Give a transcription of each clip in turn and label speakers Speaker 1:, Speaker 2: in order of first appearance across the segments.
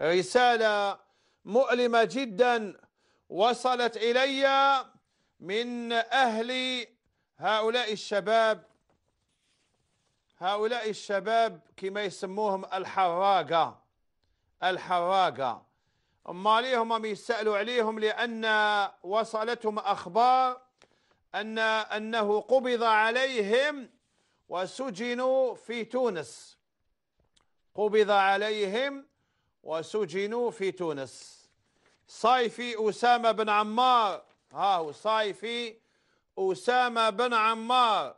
Speaker 1: رسالة مؤلمة جدا وصلت إلي من أهل هؤلاء الشباب هؤلاء الشباب كما يسموهم الحراقة الحراقة مالي هم يسألوا عليهم لأن وصلتهم أخبار أن أنه قبض عليهم وسجنوا في تونس قبض عليهم وسجنوا في تونس صيفي أسامة بن عمار ها هو صيفي أسامة بن عمار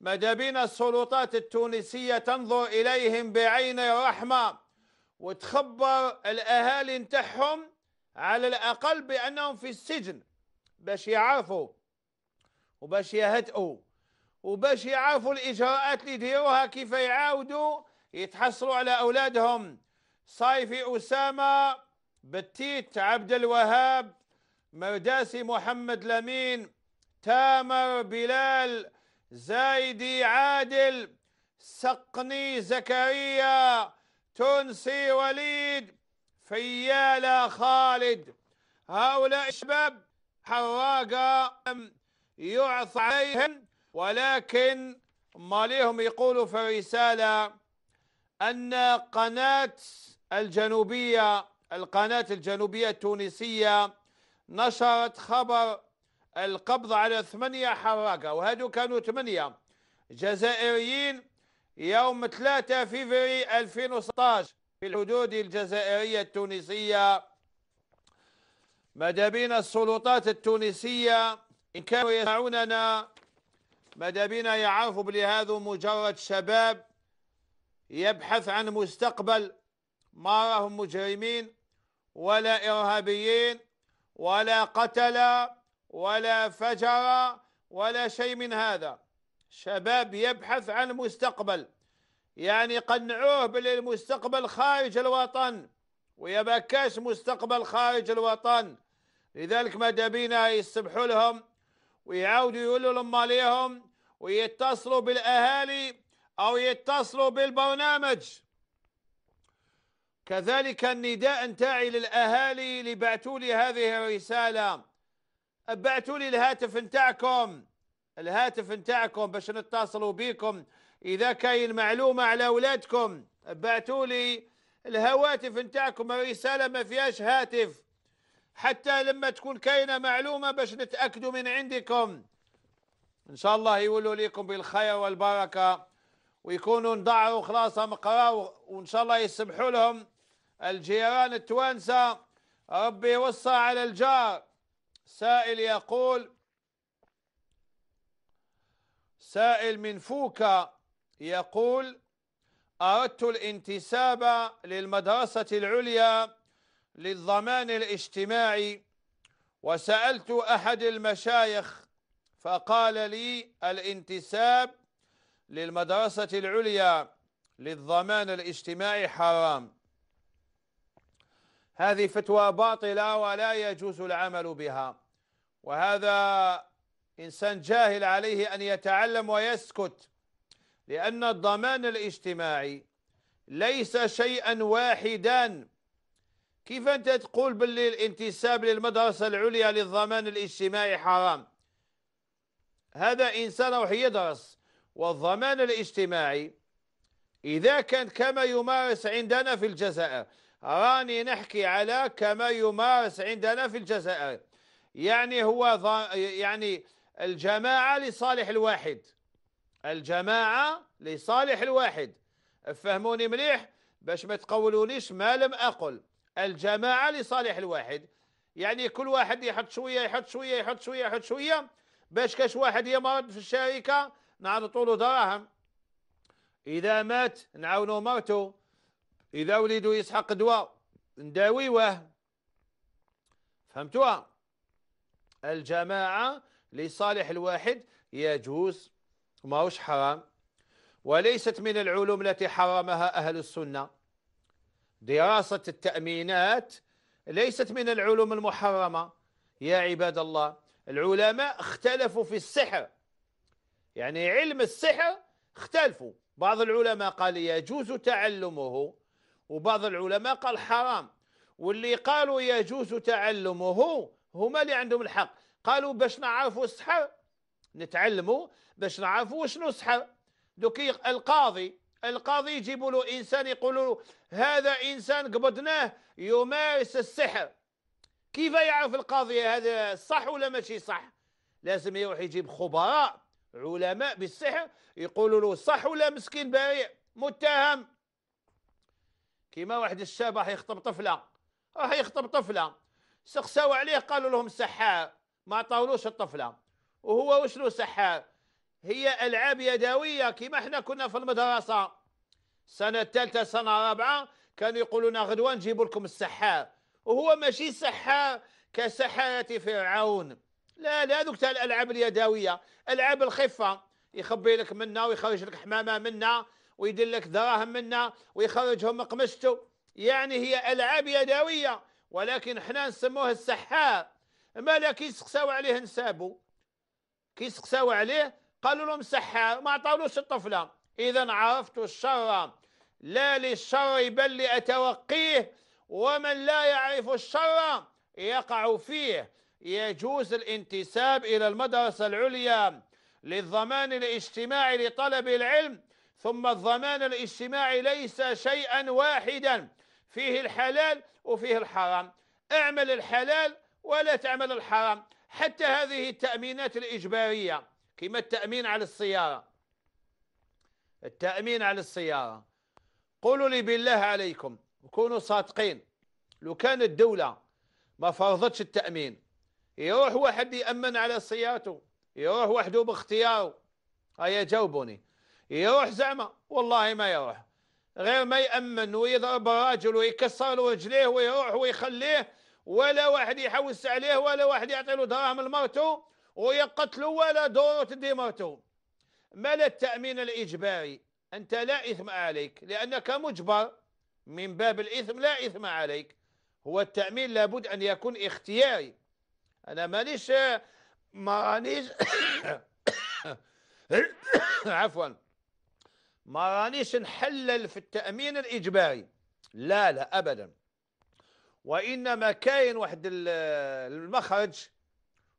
Speaker 1: ماذا بينا السلطات التونسية تنظر إليهم بعين رحمة وتخبر الأهالي نتاعهم على الأقل بأنهم في السجن باش يعرفوا وباش يهدئوا وباش يعرفوا الإجراءات اللي يديروها كيف يعاودوا يتحصلوا على أولادهم صيفي أسامة بتيت عبد الوهاب مرداسي محمد لمين تامر بلال زايدي عادل سقني زكريا تونسي وليد فيالة خالد هؤلاء الشباب حراقة يعث عليهم ولكن ماليهم يقولوا في الرسالة أن قناة الجنوبية القناة الجنوبية التونسية نشرت خبر القبض على ثمانية حراقة وهذو كانوا ثمانية جزائريين يوم 3 فيفري 2016 في الحدود الجزائرية التونسية مدابين بينا السلطات التونسية إن كانوا يسمعوننا مدابين بينا يعرفوا بلي هذو مجرد شباب يبحث عن مستقبل ما هم مجرمين ولا إرهابيين ولا قتل ولا فجر ولا شيء من هذا شباب يبحث عن المستقبل يعني قنعوه بالمستقبل خارج الوطن ويبكاش مستقبل خارج الوطن لذلك ما دابينا يسبحوا لهم ويعاودوا يقولوا لهم عليهم ويتصلوا بالاهالي او يتصلوا بالبرنامج كذلك النداء نتاعي للأهالي اللي بعثوا لي هذه الرسالة بعتوا لي الهاتف نتاعكم الهاتف نتاعكم باش نتصلوا بكم إذا كاين معلومة على أولادكم بعتوا لي الهواتف نتاعكم الرسالة ما فيهاش هاتف حتى لما تكون كاينة معلومة باش نتأكدوا من عندكم إن شاء الله يولوا ليكم بالخير والبركة ويكونوا نضعوا خلاص مقراو وإن شاء الله يسمحوا لهم الجيران التوانسة ربي وصى على الجار سائل يقول سائل من فوكا يقول أردت الانتساب للمدرسة العليا للضمان الاجتماعي وسألت أحد المشايخ فقال لي الانتساب للمدرسة العليا للضمان الاجتماعي حرام هذه فتوى باطلة ولا يجوز العمل بها وهذا إنسان جاهل عليه أن يتعلم ويسكت لأن الضمان الاجتماعي ليس شيئا واحدا كيف أنت تقول باللي الانتساب للمدرسة العليا للضمان الاجتماعي حرام هذا إنسان راح يدرس والضمان الاجتماعي إذا كان كما يمارس عندنا في الجزائر راني نحكي على كما يمارس عندنا في الجزائر يعني هو يعني الجماعة لصالح الواحد الجماعة لصالح الواحد فهموني مليح باش ما تقولونيش ما لم أقل الجماعة لصالح الواحد يعني كل واحد يحط شوية يحط شوية يحط شوية يحط شوية باش كاش واحد يمرض في الشركة نعطوا له دراهم إذا مات نعاونوا مرته إذا وليدو يسحق دواء نداويوه فهمتوها الجماعة لصالح الواحد يجوز ماهوش حرام وليست من العلوم التي حرمها أهل السنة دراسة التأمينات ليست من العلوم المحرمة يا عباد الله العلماء اختلفوا في السحر يعني علم السحر اختلفوا بعض العلماء قال يجوز تعلمه وبعض العلماء قال حرام واللي قالوا يجوز تعلمه هما اللي عندهم الحق قالوا باش نعرفوا السحر نتعلموا باش نعرفوا شنو السحر دوك القاضي القاضي يجيبوا له انسان يقولوا له هذا انسان قبضناه يمارس السحر كيف يعرف القاضي هذا صح ولا ماشي صح لازم يروح يجيب خبراء علماء بالسحر يقولوا له صح ولا مسكين بريء متهم كيما واحد الشاب راح يخطب طفله راح يخطب طفله سقساو عليه قالوا لهم سحاء ما عطاولوش الطفله وهو وشنو سحاء هي العاب يدويه كيما احنا كنا في المدرسه سنه الثالثه سنه رابعه كانوا يقولوا لنا غدوه نجيب لكم السحار وهو ماشي سحار كسحارة فرعون لا لا ذوك تاع الالعاب اليدويه العاب الخفه يخبي لك منا ويخرج لك حمامه منا ويدير لك دراهم منها ويخرجهم مقمشته يعني هي العاب يدويه ولكن حنا نسموه السحار ما لا كيسقساو عليه نسابو كيسقساو عليه قالوا لهم سحار ما عطاولوش الطفله اذا عرفت الشر لا للشر بل لاتوقيه ومن لا يعرف الشر يقع فيه يجوز الانتساب الى المدرسه العليا للضمان الاجتماعي لطلب العلم ثم الضمان الاجتماعي ليس شيئا واحدا فيه الحلال وفيه الحرام اعمل الحلال ولا تعمل الحرام حتى هذه التأمينات الإجبارية كما التأمين على السيارة التأمين على السيارة قولوا لي بالله عليكم وكونوا صادقين لو كان الدولة ما فرضتش التأمين يروح واحد يأمن على سيارته يروح وحده باختياره هيا جاوبوني يروح زعما والله ما يروح غير ما يأمن ويضرب الراجل ويكسر له رجليه ويروح ويخليه ولا واحد يحوس عليه ولا واحد يعطي له دراهم لمرته ويقتله ولا دور تدي مرته ما لا التأمين الإجباري أنت لا إثم عليك لأنك مجبر من باب الإثم لا إثم عليك هو التأمين لابد أن يكون اختياري أنا مانيش مانيش عفوا ما رانيش نحلل في التأمين الإجباري لا لا أبدا وإنما كاين واحد المخرج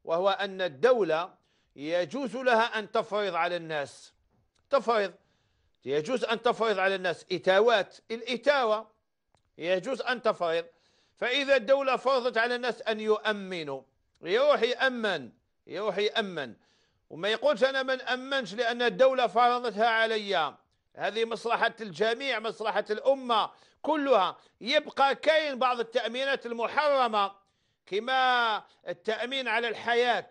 Speaker 1: وهو أن الدولة يجوز لها أن تفرض على الناس تفرض يجوز أن تفرض على الناس إتاوات الإتاوة يجوز أن تفرض فإذا الدولة فرضت على الناس أن يؤمنوا يروح يأمن يروح يأمن وما يقولش أنا ما نأمنش لأن الدولة فرضتها عليا هذه مصلحة الجميع مصلحة الأمة كلها يبقى كاين بعض التأمينات المحرمة كما التأمين على الحياة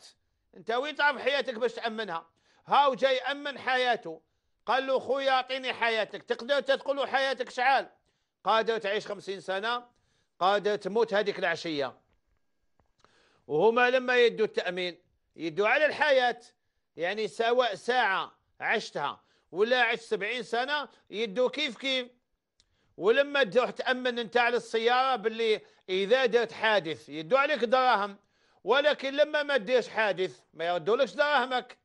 Speaker 1: انت وين تعرف حياتك باش تأمنها هاو جاي أمن حياته قال له خويا اعطيني حياتك تقدر تقول له حياتك شعال قادر تعيش خمسين سنة قادر تموت هذيك العشية وهما لما يدوا التأمين يدوا على الحياة يعني سواء ساعة عشتها عشت 70 سنه يدو كيف كيف ولما تروح تامن انت على السياره باللي اذا درت حادث يدو عليك دراهم ولكن لما ما تديرش حادث ما يردولكش دراهمك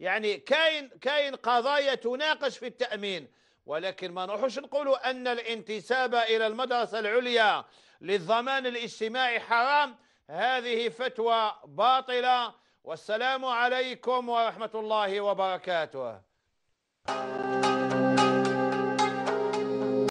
Speaker 1: يعني كاين كاين قضايا تناقش في التامين ولكن ما نروحوش نقولوا ان الانتساب الى المدرسه العليا للضمان الاجتماعي حرام هذه فتوى باطله والسلام عليكم ورحمه الله وبركاته Thank you.